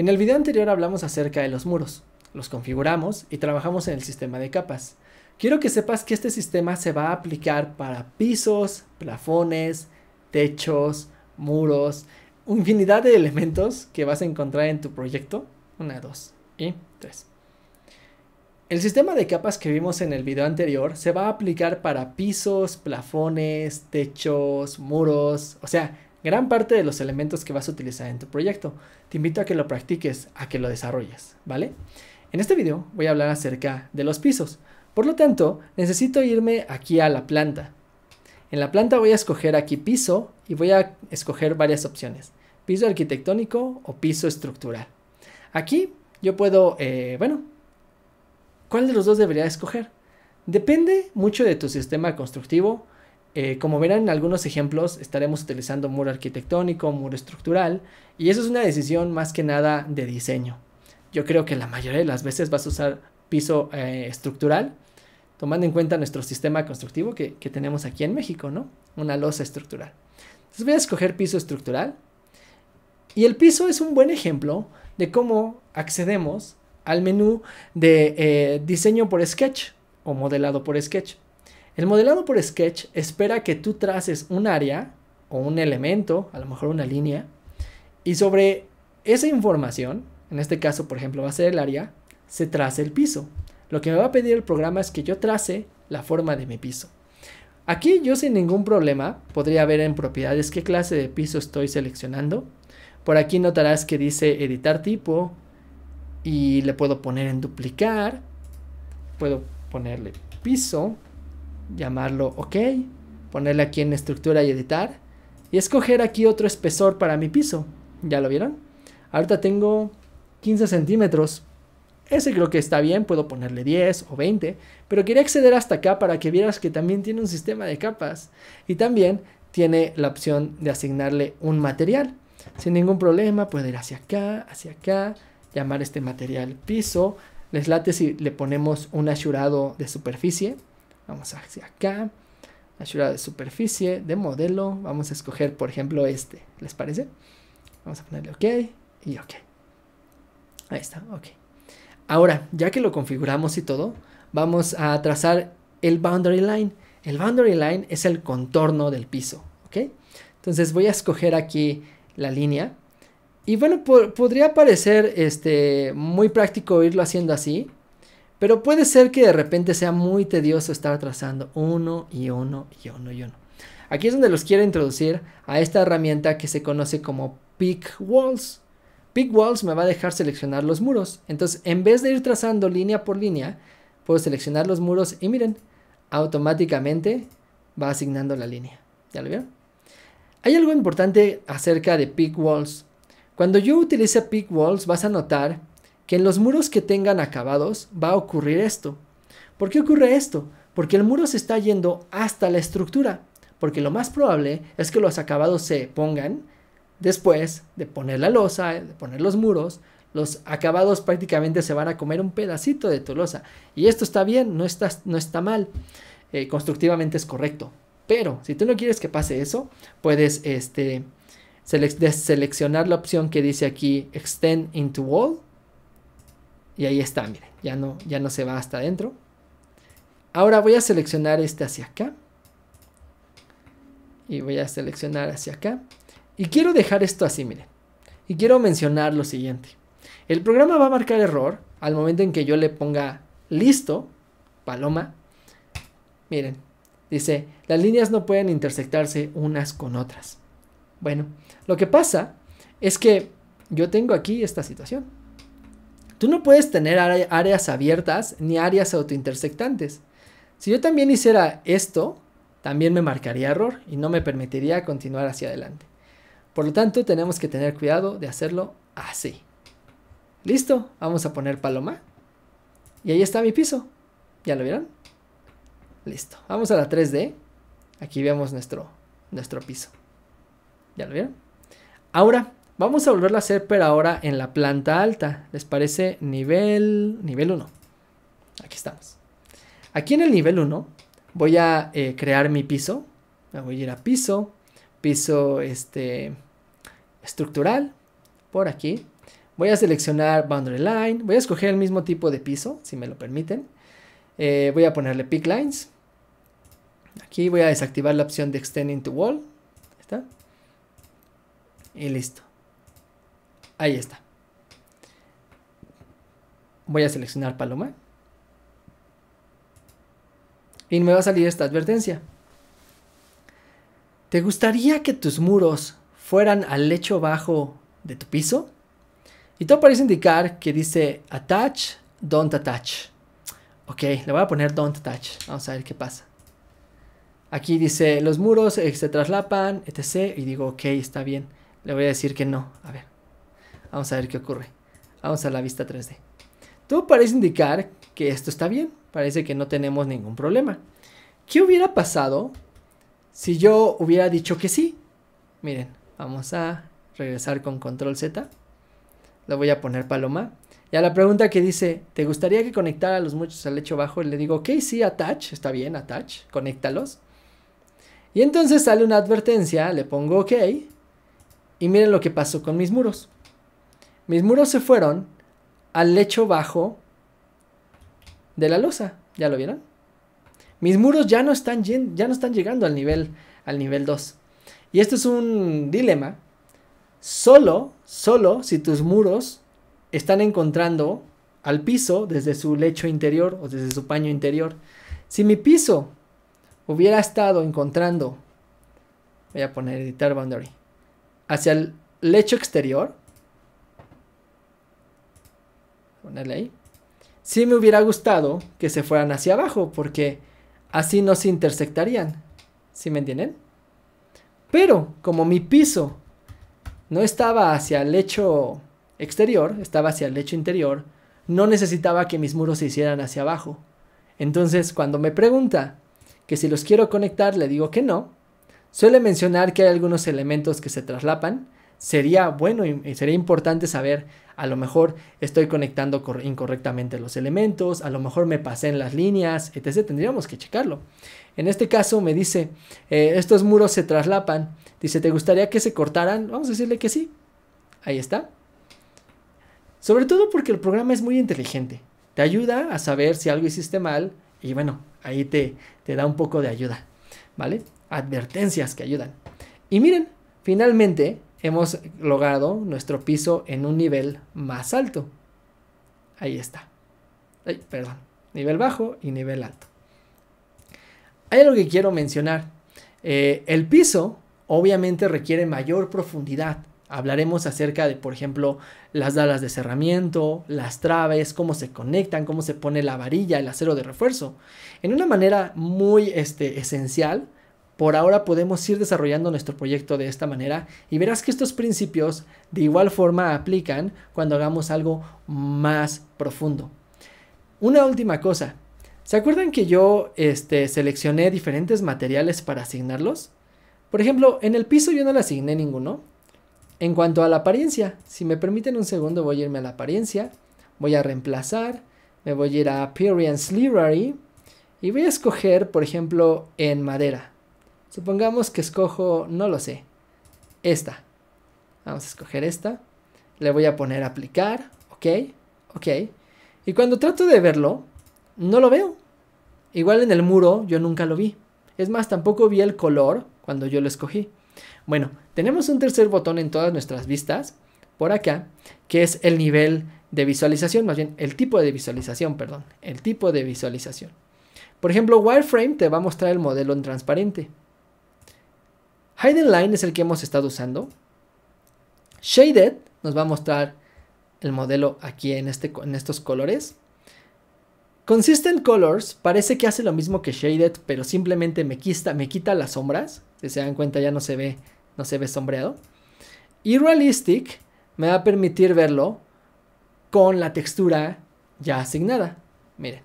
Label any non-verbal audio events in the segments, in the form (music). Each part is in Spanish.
En el video anterior hablamos acerca de los muros, los configuramos y trabajamos en el sistema de capas. Quiero que sepas que este sistema se va a aplicar para pisos, plafones, techos, muros, infinidad de elementos que vas a encontrar en tu proyecto. Una, dos y tres. El sistema de capas que vimos en el video anterior se va a aplicar para pisos, plafones, techos, muros, o sea, gran parte de los elementos que vas a utilizar en tu proyecto. Te invito a que lo practiques, a que lo desarrolles, ¿vale? En este video voy a hablar acerca de los pisos. Por lo tanto, necesito irme aquí a la planta. En la planta voy a escoger aquí piso y voy a escoger varias opciones. Piso arquitectónico o piso estructural. Aquí yo puedo, eh, bueno, ¿cuál de los dos debería escoger? Depende mucho de tu sistema constructivo, eh, como verán en algunos ejemplos, estaremos utilizando muro arquitectónico, muro estructural, y eso es una decisión más que nada de diseño. Yo creo que la mayoría de las veces vas a usar piso eh, estructural, tomando en cuenta nuestro sistema constructivo que, tenemos aquí en México, ¿no? Una losa estructural. Entonces voy a escoger piso estructural. Y el piso es un buen ejemplo de cómo accedemos al menú de eh, diseño por sketch o modelado por sketch. El modelado por sketch espera que tú traces un área o un elemento, a lo mejor una línea, y sobre esa información, en este caso por ejemplo va a ser el área, se trace el piso. Lo que me va a pedir el programa es que yo trace la forma de mi piso. Aquí yo sin ningún problema podría ver en propiedades qué clase de piso estoy seleccionando. Por aquí notarás que dice editar tipo y le puedo poner en duplicar. Puedo ponerle piso llamarlo OK, ponerle aquí en estructura y editar y escoger aquí otro espesor para mi piso. ¿Ya lo vieron? Ahorita tengo 15 centímetros. Ese creo que está bien, puedo ponerle 10 o 20, pero quería acceder hasta acá para que vieras que también tiene un sistema de capas y también tiene la opción de asignarle un material. Sin ningún problema puedo ir hacia acá, hacia acá, llamar este material piso. Les late si le ponemos un asurado de superficie. Vamos hacia acá. ayuda de superficie, de modelo. Vamos a escoger, por ejemplo, este. ¿Les parece? Vamos a ponerle OK y OK. Ahí está, OK. Ahora, ya que lo configuramos y todo, vamos a trazar el boundary line. El boundary line es el contorno del piso, ¿ok? Entonces voy a escoger aquí la línea. Y bueno, podría parecer este, muy práctico irlo haciendo así, pero puede ser que de repente sea muy tedioso estar trazando uno y uno y uno y uno. Aquí es donde los quiero introducir a esta herramienta que se conoce como Pick Walls. Pick Walls me va a dejar seleccionar los muros. Entonces, en vez de ir trazando línea por línea, puedo seleccionar los muros y miren, automáticamente va asignando la línea. ¿Ya lo vieron? Hay algo importante acerca de Pick Walls. Cuando yo utilice Pick Walls vas a notar que en los muros que tengan acabados va a ocurrir esto. ¿Por qué ocurre esto? Porque el muro se está yendo hasta la estructura, porque lo más probable es que los acabados se pongan después de poner la losa, de poner los muros, los acabados prácticamente se van a comer un pedacito de tu losa. Y esto está bien, no está, no está mal, eh, constructivamente es correcto. Pero si tú no quieres que pase eso, puedes este, seleccionar la opción que dice aquí Extend into Wall y ahí está, miren, ya no, ya no se va hasta adentro. Ahora voy a seleccionar este hacia acá. Y voy a seleccionar hacia acá. Y quiero dejar esto así, miren. Y quiero mencionar lo siguiente. El programa va a marcar error al momento en que yo le ponga listo, paloma. Miren, dice, las líneas no pueden intersectarse unas con otras. Bueno, lo que pasa es que yo tengo aquí esta situación. Tú no puedes tener áreas abiertas ni áreas autointersectantes. Si yo también hiciera esto, también me marcaría error y no me permitiría continuar hacia adelante. Por lo tanto, tenemos que tener cuidado de hacerlo así. Listo, vamos a poner paloma. Y ahí está mi piso. ¿Ya lo vieron? Listo, vamos a la 3D. Aquí vemos nuestro, nuestro piso. ¿Ya lo vieron? Ahora, Vamos a volverlo a hacer, pero ahora en la planta alta. ¿Les parece nivel, nivel 1? Aquí estamos. Aquí en el nivel 1 voy a eh, crear mi piso. Me voy a ir a piso, piso este, estructural, por aquí. Voy a seleccionar boundary line, voy a escoger el mismo tipo de piso, si me lo permiten. Eh, voy a ponerle pick lines. Aquí voy a desactivar la opción de extending to wall. ¿Está? Y listo. Ahí está. Voy a seleccionar Paloma. Y me va a salir esta advertencia. ¿Te gustaría que tus muros fueran al lecho bajo de tu piso? Y todo parece indicar que dice attach, don't attach. Ok, le voy a poner don't attach. Vamos a ver qué pasa. Aquí dice los muros eh, se traslapan, etc. Y digo, ok, está bien. Le voy a decir que no. A ver. Vamos a ver qué ocurre. Vamos a la vista 3D. Todo parece indicar que esto está bien. Parece que no tenemos ningún problema. ¿Qué hubiera pasado si yo hubiera dicho que sí? Miren, vamos a regresar con control Z. Le voy a poner paloma. Y a la pregunta que dice, ¿te gustaría que conectara los muchos al lecho bajo? le digo, ok, sí, attach, está bien, attach, conéctalos. Y entonces sale una advertencia, le pongo ok. Y miren lo que pasó con mis muros. Mis muros se fueron al lecho bajo de la losa. ¿Ya lo vieron? Mis muros ya no están, ya no están llegando al nivel, al nivel 2. Y esto es un dilema. Solo, solo si tus muros están encontrando al piso desde su lecho interior o desde su paño interior. Si mi piso hubiera estado encontrando, voy a poner editar boundary, hacia el lecho exterior, ponerle ahí. Sí me hubiera gustado que se fueran hacia abajo porque así no se intersectarían. ¿Sí me entienden? Pero como mi piso no estaba hacia el lecho exterior, estaba hacia el lecho interior, no necesitaba que mis muros se hicieran hacia abajo. Entonces, cuando me pregunta que si los quiero conectar, le digo que no. Suele mencionar que hay algunos elementos que se traslapan sería bueno y sería importante saber, a lo mejor estoy conectando incorrectamente los elementos, a lo mejor me pasé en las líneas, etc. Tendríamos que checarlo. En este caso me dice, eh, estos muros se traslapan. Dice, ¿te gustaría que se cortaran? Vamos a decirle que sí. Ahí está. Sobre todo porque el programa es muy inteligente. Te ayuda a saber si algo hiciste mal y bueno, ahí te, te da un poco de ayuda. ¿Vale? Advertencias que ayudan. Y miren, finalmente hemos logrado nuestro piso en un nivel más alto. Ahí está. perdón. Nivel bajo y nivel alto. Hay algo que quiero mencionar. Eh, el piso obviamente requiere mayor profundidad. Hablaremos acerca de, por ejemplo, las alas de cerramiento, las traves, cómo se conectan, cómo se pone la varilla, el acero de refuerzo. En una manera muy este, esencial, por ahora podemos ir desarrollando nuestro proyecto de esta manera y verás que estos principios de igual forma aplican cuando hagamos algo más profundo. Una última cosa. ¿Se acuerdan que yo este, seleccioné diferentes materiales para asignarlos? Por ejemplo, en el piso yo no le asigné ninguno. En cuanto a la apariencia, si me permiten un segundo voy a irme a la apariencia, voy a reemplazar, me voy a ir a Appearance Library y voy a escoger, por ejemplo, en madera. Supongamos que escojo, no lo sé, esta. Vamos a escoger esta. Le voy a poner aplicar, ok, ok. Y cuando trato de verlo, no lo veo. Igual en el muro yo nunca lo vi. Es más, tampoco vi el color cuando yo lo escogí. Bueno, tenemos un tercer botón en todas nuestras vistas, por acá, que es el nivel de visualización, más bien el tipo de visualización, perdón, el tipo de visualización. Por ejemplo, wireframe te va a mostrar el modelo en transparente. Hidden Line es el que hemos estado usando. Shaded nos va a mostrar el modelo aquí en, este, estos colores. Consistent Colors parece que hace lo mismo que Shaded, pero simplemente me quita, me quita las sombras. Si se dan cuenta ya no se ve, no se ve sombreado. Y Realistic me va a permitir verlo con la textura ya asignada. Miren,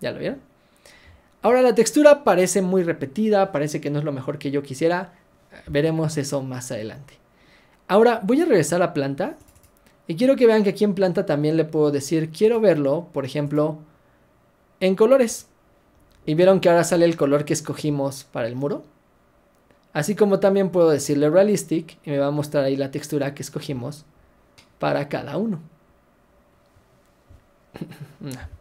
¿ya lo vieron? Ahora la textura parece muy repetida, parece que no es lo mejor que yo quisiera. Veremos eso más adelante. Ahora voy a regresar a planta y quiero que vean que aquí en planta también le puedo decir, quiero verlo, por ejemplo, en colores. Y vieron que ahora sale el color que escogimos para el muro. Así como también puedo decirle realistic y me va a mostrar ahí la textura que escogimos para cada uno. (laughs)